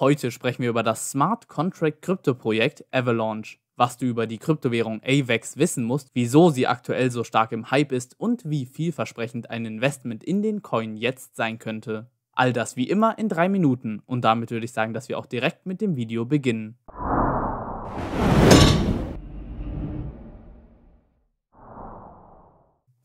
Heute sprechen wir über das Smart Contract Krypto Projekt Avalanche, was du über die Kryptowährung AVAX wissen musst, wieso sie aktuell so stark im Hype ist und wie vielversprechend ein Investment in den Coin jetzt sein könnte. All das wie immer in drei Minuten und damit würde ich sagen, dass wir auch direkt mit dem Video beginnen.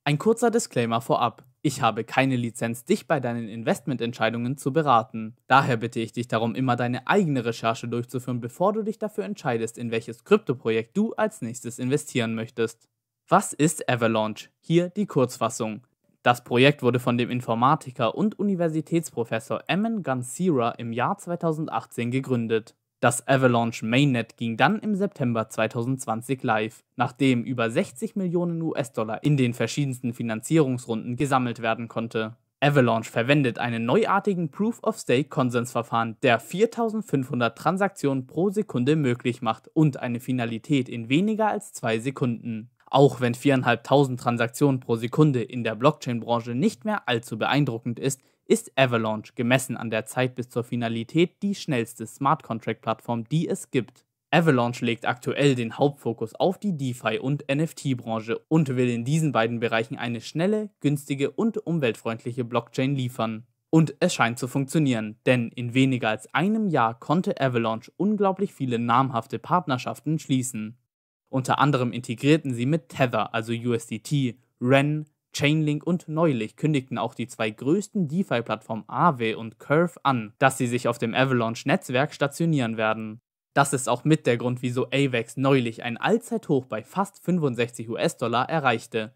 Ein kurzer Disclaimer vorab. Ich habe keine Lizenz, dich bei deinen Investmententscheidungen zu beraten. Daher bitte ich dich darum, immer deine eigene Recherche durchzuführen, bevor du dich dafür entscheidest, in welches Kryptoprojekt du als nächstes investieren möchtest. Was ist Avalanche? Hier die Kurzfassung. Das Projekt wurde von dem Informatiker und Universitätsprofessor Emin Gansira im Jahr 2018 gegründet. Das Avalanche Mainnet ging dann im September 2020 live, nachdem über 60 Millionen US-Dollar in den verschiedensten Finanzierungsrunden gesammelt werden konnte. Avalanche verwendet einen neuartigen Proof-of-Stake-Konsensverfahren, der 4500 Transaktionen pro Sekunde möglich macht und eine Finalität in weniger als zwei Sekunden. Auch wenn 4.500 Transaktionen pro Sekunde in der Blockchain-Branche nicht mehr allzu beeindruckend ist, ist Avalanche gemessen an der Zeit bis zur Finalität die schnellste Smart Contract-Plattform, die es gibt. Avalanche legt aktuell den Hauptfokus auf die DeFi- und NFT-Branche und will in diesen beiden Bereichen eine schnelle, günstige und umweltfreundliche Blockchain liefern. Und es scheint zu funktionieren, denn in weniger als einem Jahr konnte Avalanche unglaublich viele namhafte Partnerschaften schließen. Unter anderem integrierten sie mit Tether, also USDT, Ren, Chainlink und neulich kündigten auch die zwei größten DeFi-Plattformen Aave und Curve an, dass sie sich auf dem Avalanche-Netzwerk stationieren werden. Das ist auch mit der Grund, wieso AVAX neulich ein Allzeithoch bei fast 65 US-Dollar erreichte.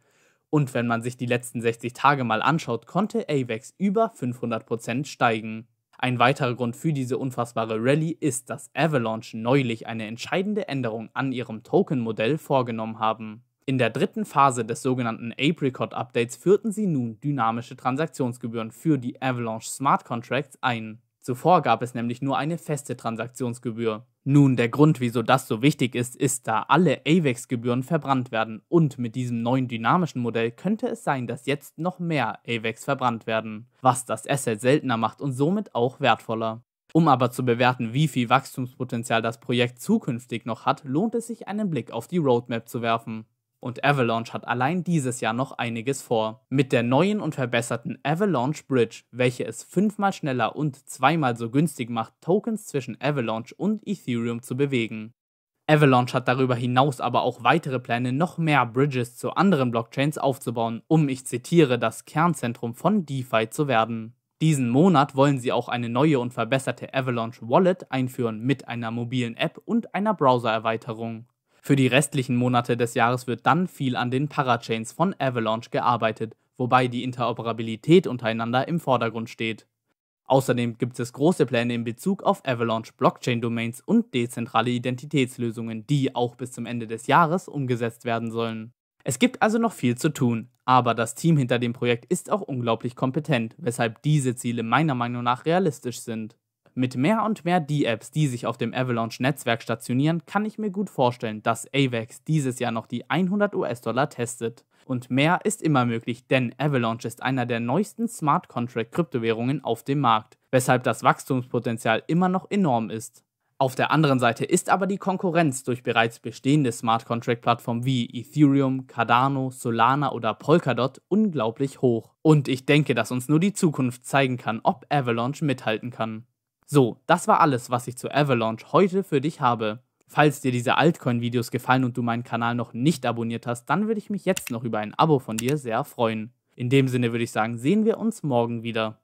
Und wenn man sich die letzten 60 Tage mal anschaut, konnte AVAX über 500% steigen. Ein weiterer Grund für diese unfassbare Rallye ist, dass Avalanche neulich eine entscheidende Änderung an ihrem Token-Modell vorgenommen haben. In der dritten Phase des sogenannten Apricot Updates führten sie nun dynamische Transaktionsgebühren für die Avalanche Smart Contracts ein. Zuvor gab es nämlich nur eine feste Transaktionsgebühr. Nun, der Grund, wieso das so wichtig ist, ist, da alle AVAX-Gebühren verbrannt werden und mit diesem neuen dynamischen Modell könnte es sein, dass jetzt noch mehr AVAX verbrannt werden, was das Asset seltener macht und somit auch wertvoller. Um aber zu bewerten, wie viel Wachstumspotenzial das Projekt zukünftig noch hat, lohnt es sich einen Blick auf die Roadmap zu werfen. Und Avalanche hat allein dieses Jahr noch einiges vor. Mit der neuen und verbesserten Avalanche Bridge, welche es fünfmal schneller und zweimal so günstig macht, Tokens zwischen Avalanche und Ethereum zu bewegen. Avalanche hat darüber hinaus aber auch weitere Pläne, noch mehr Bridges zu anderen Blockchains aufzubauen, um, ich zitiere, das Kernzentrum von DeFi zu werden. Diesen Monat wollen sie auch eine neue und verbesserte Avalanche Wallet einführen mit einer mobilen App und einer Browsererweiterung. Für die restlichen Monate des Jahres wird dann viel an den Parachains von Avalanche gearbeitet, wobei die Interoperabilität untereinander im Vordergrund steht. Außerdem gibt es große Pläne in Bezug auf Avalanche Blockchain Domains und dezentrale Identitätslösungen, die auch bis zum Ende des Jahres umgesetzt werden sollen. Es gibt also noch viel zu tun, aber das Team hinter dem Projekt ist auch unglaublich kompetent, weshalb diese Ziele meiner Meinung nach realistisch sind. Mit mehr und mehr D-Apps, die sich auf dem Avalanche-Netzwerk stationieren, kann ich mir gut vorstellen, dass AVAX dieses Jahr noch die 100 US-Dollar testet. Und mehr ist immer möglich, denn Avalanche ist einer der neuesten Smart Contract-Kryptowährungen auf dem Markt, weshalb das Wachstumspotenzial immer noch enorm ist. Auf der anderen Seite ist aber die Konkurrenz durch bereits bestehende Smart Contract-Plattformen wie Ethereum, Cardano, Solana oder Polkadot unglaublich hoch. Und ich denke, dass uns nur die Zukunft zeigen kann, ob Avalanche mithalten kann. So, das war alles, was ich zu Avalanche heute für dich habe. Falls dir diese Altcoin-Videos gefallen und du meinen Kanal noch nicht abonniert hast, dann würde ich mich jetzt noch über ein Abo von dir sehr freuen. In dem Sinne würde ich sagen, sehen wir uns morgen wieder.